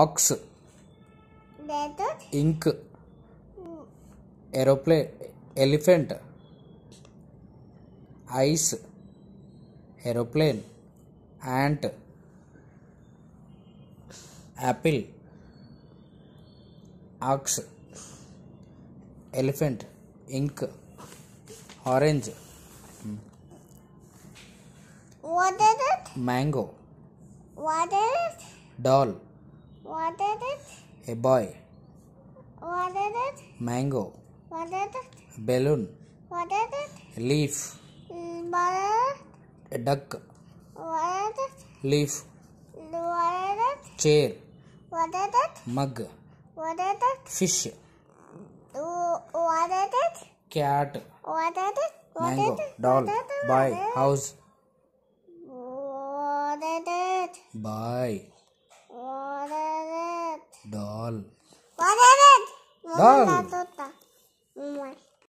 ox ink aeroplane elephant ice aeroplane ant apple ox elephant ink orange what is it mango what is it Doll. What is it? A boy. What is it? Mango. What is it? balloon. What is it? leaf. What is it? A duck. What is it? Leaf. What is it? Chair. What is it? Mug. What is it? Fish. What is it? Cat. What is it? Mango. Doll. Boy. House. What is it? Bye. What is it? Doll. What is it? Doll.